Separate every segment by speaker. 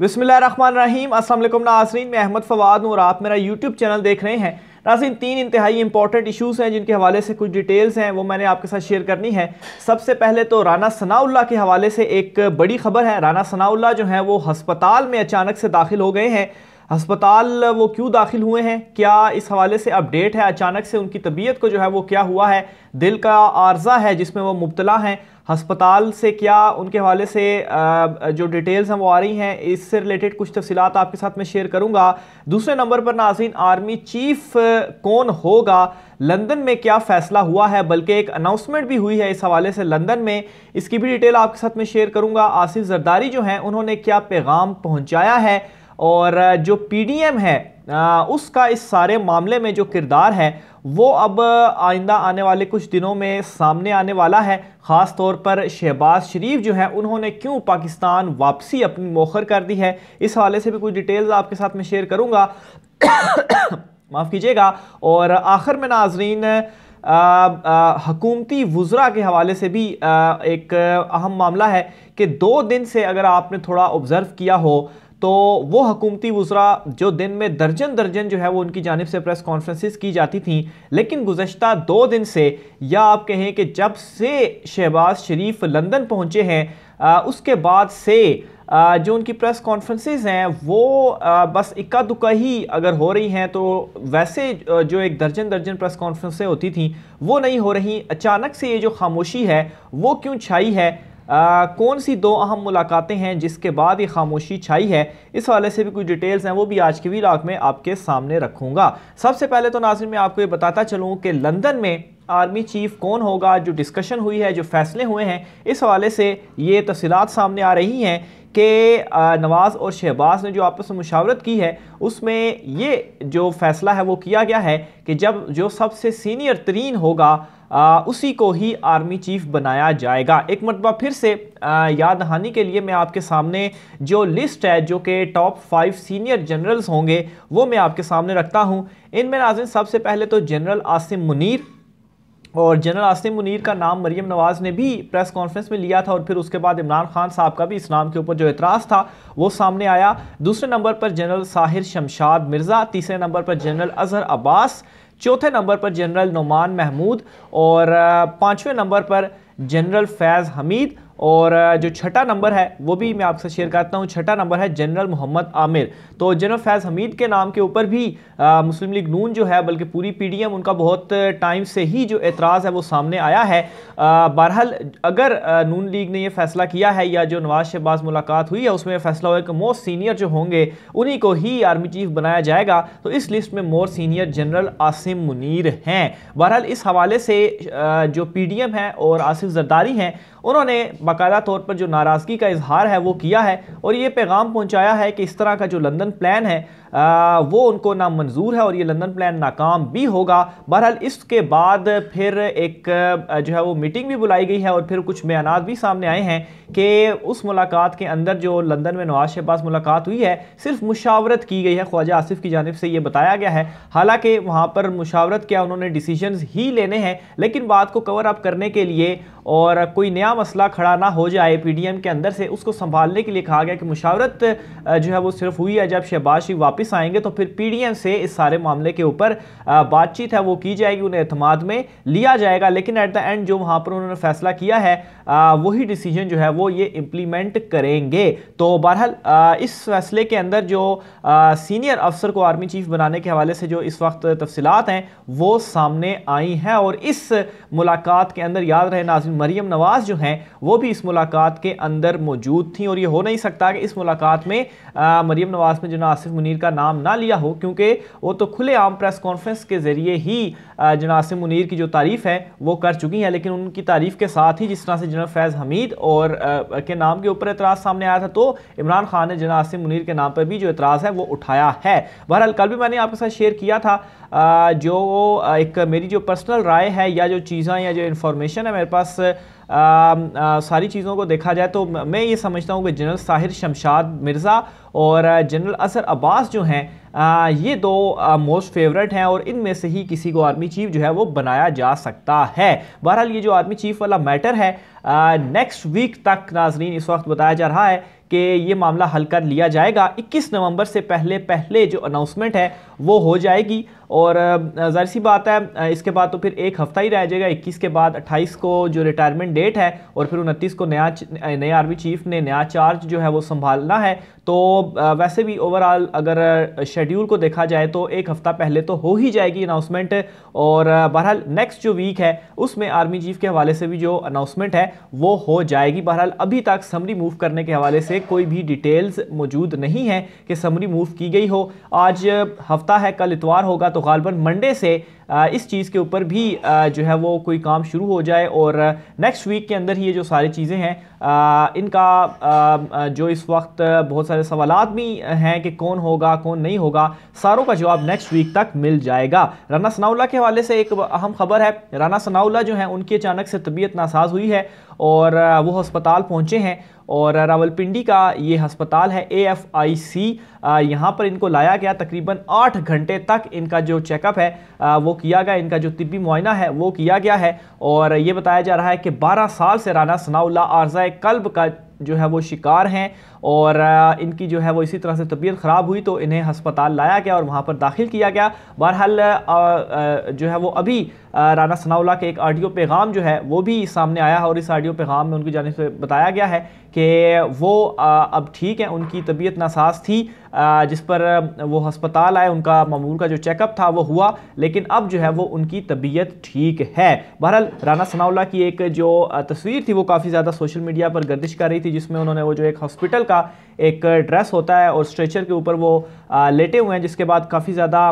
Speaker 1: बिसमीम असलम नाजरीन मैं अहमद फवाद हूँ और आप मेरा यूट्यूब चैनल देख रहे हैं नाजरीन तीन इंतहाई इंपॉर्टेंट इशूज़ हैं जिनके हवाले से कुछ डिटेल्स हैं वो मैंने आपके साथ शेयर करनी है सबसे पहले तो राना सनाउल्ला के हवाले से एक बड़ी खबर है राना सनाउल्ला जो है वो हस्पताल में अचानक से दाखिल हो गए हैं अस्पताल वो क्यों दाखिल हुए हैं क्या इस हवाले से अपडेट है अचानक से उनकी तबीयत को जो है वो क्या हुआ है दिल का आर्जा है जिसमें वो मुबतला हैं हस्पताल से क्या उनके हवाले से जो डिटेल्स हैं वो आ रही हैं इससे रिलेटेड कुछ तफसीत आपके साथ मैं शेयर करूंगा दूसरे नंबर पर नाजीन आर्मी चीफ कौन होगा लंदन में क्या फ़ैसला हुआ है बल्कि एक अनाउंसमेंट भी हुई है इस हवाले से लंदन में इसकी भी डिटेल आपके साथ में शेयर करूंगा आसिफ जरदारी जो हैं उन्होंने क्या पैगाम पहुँचाया है और जो पीडीएम है उसका इस सारे मामले में जो किरदार है वो अब आइंदा आने वाले कुछ दिनों में सामने आने वाला है ख़ास तौर पर शहबाज शरीफ जो है उन्होंने क्यों पाकिस्तान वापसी अपनी मोखर कर दी है इस हवाले से भी कुछ डिटेल्स आपके साथ मैं शेयर करूँगा माफ़ कीजिएगा और आखिर में नाजरीन हकूमती वज़रा के हवाले से भी आ, एक अहम मामला है कि दो दिन से अगर आपने थोड़ा ऑब्ज़र्व किया हो तो वो हकूमती वज्रा जो दिन में दर्जन दर्जन जो है वो उनकी जानब से प्रेस कॉन्फ्रेंसेस की जाती थी लेकिन गुजशत दो दिन से या आप कहें कि जब से शहबाज शरीफ लंदन पहुँचे हैं आ, उसके बाद से आ, जो उनकी प्रेस कॉन्फ्रेंसेस हैं वो आ, बस इक्का दुक्का ही अगर हो रही हैं तो वैसे जो एक दर्जन दर्जन प्रेस कॉन्फ्रेंसें होती थी वो नहीं हो रही अचानक से ये जो खामोशी है वो क्यों छाई है आ, कौन सी दो अहम मुलाकातें हैं जिसके बाद ये खामोशी छाई है इस वाले से भी कुछ डिटेल्स हैं वो भी आज के वीलाग में आपके सामने रखूँगा सबसे पहले तो नाज़िर मैं आपको ये बताता चलूँ कि लंदन में आर्मी चीफ कौन होगा जो डिस्कशन हुई है जो फैसले हुए हैं इस हवाले से ये तफसीत सामने आ रही हैं कि नवाज़ और शहबाज ने जो आपस में मुशावरत की है उसमें ये जो फैसला है वो किया गया है कि जब जो सबसे सीनियर तरीन होगा आ, उसी को ही आर्मी चीफ बनाया जाएगा एक मरतबा फिर से याद दहानी के लिए मैं आपके सामने जो लिस्ट है जो कि टॉप फाइव सीनियर जनरल्स होंगे वो मैं आपके सामने रखता हूँ इनमें नाजिन सबसे पहले तो जनरल आसिम मुनीर और जनरल आसिम मुनीर का नाम मरीम नवाज़ ने भी प्रेस कॉन्फ्रेंस में लिया था और फिर उसके बाद इमरान खान साहब का भी इस नाम के ऊपर जो एतराज़ था वो सामने आया दूसरे नंबर पर जनरल साहिर शमशाद मिर्ज़ा तीसरे नंबर पर जनरल अजहर अब्बास चौथे नंबर पर जनरल नुमान महमूद और पाँचवें नंबर पर जनरल फैज़ हमीद और जो छठा नंबर है वो भी मैं आपसे शेयर करता हूँ छठा नंबर है जनरल मोहम्मद आमिर तो जनरल फैज़ हमीद के नाम के ऊपर भी आ, मुस्लिम लीग नून जो है बल्कि पूरी पीडीएम उनका बहुत टाइम से ही जो एतराज़ है वो सामने आया है बहरहाल अगर आ, नून लीग ने ये फैसला किया है या जो नवाज शहबाज मुलाकात हुई है उसमें फैसला हुआ कि मोस्ट सीनियर जो होंगे उन्हीं को ही आर्मी चीफ बनाया जाएगा तो इस लिस्ट में more senior general Asim Munir हैं बहरहाल इस हवाले से जो पी है और आसिफ जरदारी हैं उन्होंने बाकायदा तौर पर जो नाराज़गी का इजहार है वो किया है और ये पैगाम पहुँचाया है कि इस तरह का जो लंदन प्लान है वो उनको ना मंजूर है और ये लंदन प्लान नाकाम भी होगा बहरहाल इसके बाद फिर एक जो है वो मीटिंग भी बुलाई गई है और फिर कुछ बयान भी सामने आए हैं कि उस मुलाकात के अंदर जो लंदन में नवाज शहबाज मुलाकात हुई है सिर्फ मुशावरत की गई है ख्वाजा आसिफ की जानब से ये बताया गया है हालांकि वहाँ पर मुशावरत क्या उन्होंने डिसीजन ही लेने हैं लेकिन बात को कवर अप करने के लिए और कोई नया मसला खड़ा ना हो जाए एम के अंदर से उसको संभालने के लिए कहा गया कि मुशावरत जो है वो सिर्फ हुई है जब शहबाज शरीफ वापस वापस आएंगे तो फिर पीडीएम से इस सारे मामले के ऊपर बातचीत है वो की जाएगी उन्हें अहतमाद में लिया जाएगा लेकिन एट द एंड जो वहाँ पर उन्होंने फैसला किया है वही डिसीजन जो है वो ये इम्प्लीमेंट करेंगे तो बहरहाल इस फैसले के अंदर जो सीनियर अफसर को आर्मी चीफ बनाने के हवाले से जो इस वक्त तफसीत हैं वो सामने आई हैं और इस मुलाकात के अंदर याद रहे नाजिम मरीम नवाज़ जो हैं वो भी इस मुलाकात के अंदर मौजूद थी और ये हो नहीं सकता कि इस मुलाकात में मरीम नवाज़ में जो ना आसिफ मुनीर का नाम ना लिया हो क्योंकि वो तो खुले आम प्रेस कॉन्फ्रेंस के ज़रिए ही जनासिम मुनीर की जो तारीफ़ है वो कर चुकी हैं लेकिन उनकी तारीफ़ के साथ ही जिस तरह से जनरल फैज़ हमीद और आ, के नाम के ऊपर एतराज़ सामने आया था तो इमरान खान ने जनासिम मुनीर के नाम पर भी जो एतराज़ है वो उठाया है बहरहाल कल भी मैंने आपके साथ शेयर किया था जो एक मेरी जो पर्सनल राय है या जो चीज़ें या जो इन्फॉर्मेशन है मेरे पास सारी चीज़ों को देखा जाए तो मैं ये समझता हूँ कि जनरल साहिर शमशाद मिर्ज़ा और जनरल असर अब्बास जो हैं आ, ये दो मोस्ट फेवरेट हैं और इनमें से ही किसी को आर्मी चीफ जो है वो बनाया जा सकता है बहरहाल ये जो आर्मी चीफ वाला मैटर है नेक्स्ट वीक तक नाजरीन इस वक्त बताया जा रहा है कि ये मामला हल कर लिया जाएगा 21 नवंबर से पहले पहले जो अनाउंसमेंट है वो हो जाएगी और जाहिर सी बात है इसके बाद तो फिर एक हफ़्ता ही रह जाएगा 21 के बाद 28 को जो रिटायरमेंट डेट है और फिर 29 को नया नए आर्मी चीफ ने नया चार्ज जो है वो संभालना है तो वैसे भी ओवरऑल अगर शेड्यूल शेड्यूल को देखा जाए तो एक हफ्ता पहले तो हो ही जाएगी अनाउंसमेंट और बहरहाल नेक्स्ट जो वीक है उसमें आर्मी चीफ के हवाले से भी जो अनाउंसमेंट है वो हो जाएगी बहरहाल अभी तक समरी मूव करने के हवाले से कोई भी डिटेल्स मौजूद नहीं है कि समरी मूव की गई हो आज हफ्ता है कल इतवार होगा तो गालबन मंडे से इस चीज़ के ऊपर भी जो है वो कोई काम शुरू हो जाए और नेक्स्ट वीक के अंदर ही ये जो सारी चीज़ें हैं इनका जो इस वक्त बहुत सारे सवाल भी हैं कि कौन होगा कौन नहीं होगा सारों का जवाब नेक्स्ट वीक तक मिल जाएगा राना सनाउल्ला के हवाले से एक अहम खबर है राना सनाउल्ला जो है उनकी अचानक से तबीयत नासाज हुई है और वो अस्पताल पहुँचे हैं और रावलपिंडी का ये अस्पताल है ए एफ आई सी यहाँ पर इनको लाया गया तकरीबन आठ घंटे तक इनका जो चेकअप है आ, वो किया गया इनका जो तिबी मुआयना है वो किया गया है और ये बताया जा रहा है कि 12 साल से राना सनाउल्ला आर्जा कल्ब का जो है वो शिकार हैं और इनकी जो है वो इसी तरह से तबीयत ख़राब हुई तो इन्हें हस्पताल लाया गया और वहाँ पर दाखिल किया गया बहरहाल जो है वो अभी राना सनाउल्ला के एक आडियो पैगाम जो है वो भी सामने आया है और इस आडियो पैगाम में उनकी जानब से बताया गया है कि वो अब ठीक है उनकी तबीयत नासाज थी जिस पर वो हस्पताल आए उनका मामूल का जो चेकअप था वो हुआ लेकिन अब जो है वो उनकी तबीयत ठीक है बहरहाल राना सनाउल्ला की एक जो तस्वीर थी वो काफ़ी ज़्यादा सोशल मीडिया पर गर्दिश कर रही थी जिसमें उन्होंने वो जो एक हॉस्पिटल का का एक ड्रेस होता है और स्ट्रेचर के ऊपर वो लेटे हुए हैं जिसके बाद काफ़ी ज़्यादा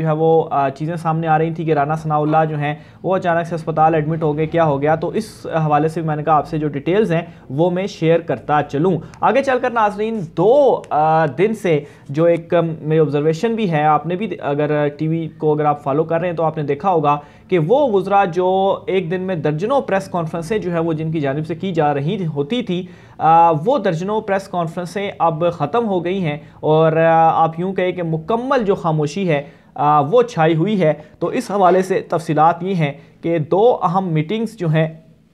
Speaker 1: जो है वो चीज़ें सामने आ रही थी कि राना सनाउल्ला जो हैं वो अचानक से अस्पताल एडमिट हो गए क्या हो गया तो इस हवाले से मैंने कहा आपसे जो डिटेल्स हैं वो मैं शेयर करता चलूँ आगे चल कर नाजरीन दो दिन से जो एक मेरी ऑब्जर्वेशन भी है आपने भी अगर टी को अगर आप फॉलो कर रहे हैं तो आपने देखा होगा कि वो वज़रा जो एक दिन में दर्जनों प्रेस कॉन्फ्रेंसें जो है वो जिनकी जानब से की जा रही होती थी आ, वो दर्जनों प्रेस कॉन्फ्रेंसें अब ख़त्म हो गई हैं और आप यूँ कहें कि मुकम्मल जो खामोशी है आ, वो छाई हुई है तो इस हवाले से तफसलत ये हैं कि दो अहम मीटिंग्स जो हैं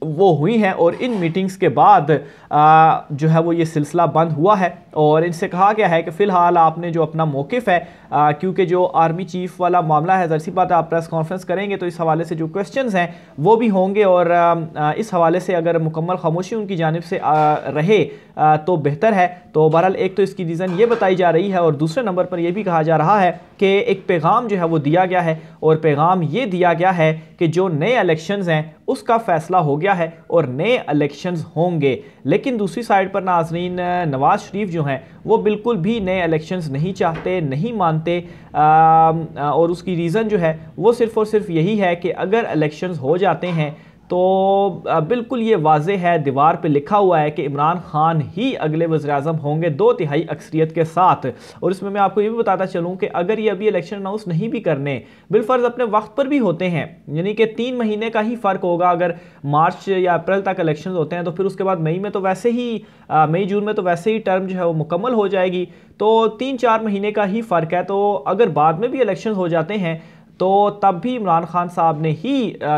Speaker 1: वो हुई हैं और इन मीटिंग्स के बाद आ, जो है वो ये सिलसिला बंद हुआ है और इनसे कहा गया है कि फ़िलहाल आपने जो अपना मौक़ है क्योंकि जो आर्मी चीफ़ वाला मामला है जरसी बात आप प्रेस कॉन्फ्रेंस करेंगे तो इस हवाले से जो क्वेश्चन हैं वो भी होंगे और आ, इस हवाले से अगर मुकम्मल खामोशी उनकी जानब से आ, रहे आ, तो बेहतर है तो बहरहाल एक तो इसकी रीज़न ये बताई जा रही है और दूसरे नंबर पर यह भी कहा जा रहा है कि एक पैगाम जो है वो दिया गया है और पैगाम ये दिया गया है कि जो नए अलेक्शन हैं उसका फ़ैसला हो गया गया है और नए इलेक्शंस होंगे लेकिन दूसरी साइड पर नाजरीन नवाज़ शरीफ जो हैं वो बिल्कुल भी नए इलेक्शंस नहीं चाहते नहीं मानते और उसकी रीज़न जो है वो सिर्फ़ और सिर्फ यही है कि अगर इलेक्शंस हो जाते हैं तो बिल्कुल ये वाज है दीवार पे लिखा हुआ है कि इमरान खान ही अगले वजी अजम होंगे दो तिहाई अक्सरियत के साथ और इसमें मैं आपको ये भी बताता चलूँ कि अगर ये अभी इलेक्शन अनाउंस नहीं भी करने बिलफर्ज अपने वक्त पर भी होते हैं यानी कि तीन महीने का ही फ़र्क होगा अगर मार्च या अप्रैल तक इलेक्शन होते हैं तो फिर उसके बाद मई में तो वैसे ही मई जून में तो वैसे ही टर्म जो है वो मुकम्मल हो जाएगी तो तीन चार महीने का ही फ़र्क है तो अगर बाद में भी इलेक्शन हो जाते हैं तो तब भी इमरान खान साहब ने ही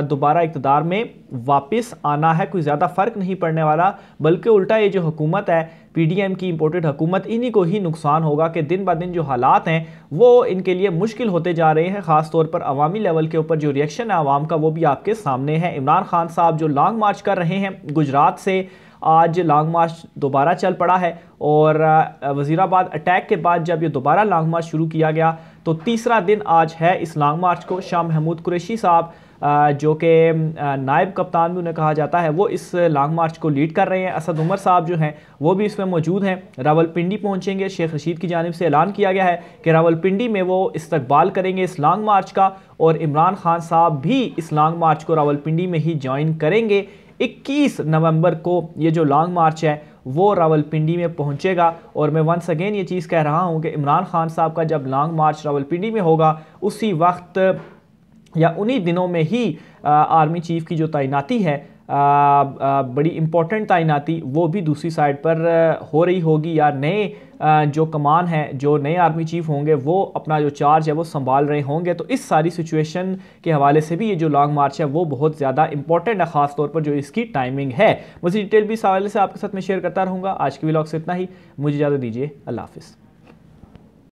Speaker 1: दोबारा इकतदार में वापस आना है कोई ज़्यादा फ़र्क नहीं पड़ने वाला बल्कि उल्टा ये जो हुकूमत है पीडीएम की इम्पोर्टेड हुकूमत इन्हीं को ही नुकसान होगा कि दिन ब दिन जो हालात हैं वो इनके लिए मुश्किल होते जा रहे हैं ख़ास तौर पर अवामी लेवल के ऊपर जो रिएक्शन है आवाम का वो भी आपके सामने है इमरान खान साहब जो लॉन्ग मार्च कर रहे हैं गुजरात से आज लॉन्ग मार्च दोबारा चल पड़ा है और वज़ीराबाद अटैक के बाद जब ये दोबारा लॉन्ग मार्च शुरू किया गया तो तीसरा दिन आज है इस लॉन्ग मार्च को शाह महमूद कुरेशी साहब जो कि नायब कप्तान भी उन्हें कहा जाता है वो इस लॉन्ग मार्च को लीड कर रहे हैं असद उमर साहब जो हैं वो भी इसमें मौजूद हैं रावलपिंडी पहुंचेंगे शेख रशीद की जानब से ऐलान किया गया है कि रावलपिंडी में वो इस्तकबाल करेंगे इस लॉन्ग मार्च का और इमरान खान साहब भी इस लॉन्ग मार्च को रावलपिंडी में ही ज्वाइन करेंगे इक्कीस नवम्बर को ये जो लॉन्ग मार्च है वो रावलपिंडी में पहुंचेगा और मैं वंस अगेन ये चीज़ कह रहा हूँ कि इमरान खान साहब का जब लॉन्ग मार्च रावलपिंडी में होगा उसी वक्त या उन्हीं दिनों में ही आर्मी चीफ़ की जो तैनाती है बड़ी इम्पोर्टेंट तैनाती वो भी दूसरी साइड पर हो रही होगी या नए जो कमान है जो नए आर्मी चीफ होंगे वो अपना जो चार्ज है वो संभाल रहे होंगे तो इस सारी सिचुएशन के हवाले से भी ये जो लॉन्ग मार्च है वो बहुत ज़्यादा इंपॉर्टेंट है ख़ास तौर पर जो इसकी टाइमिंग है मुझे डिटेल भी इस हवाले से आपके साथ मैं शेयर करता रहूँगा आज के व्लॉग से इतना ही मुझे इजाज़त दीजिए अल्लाह हाफ़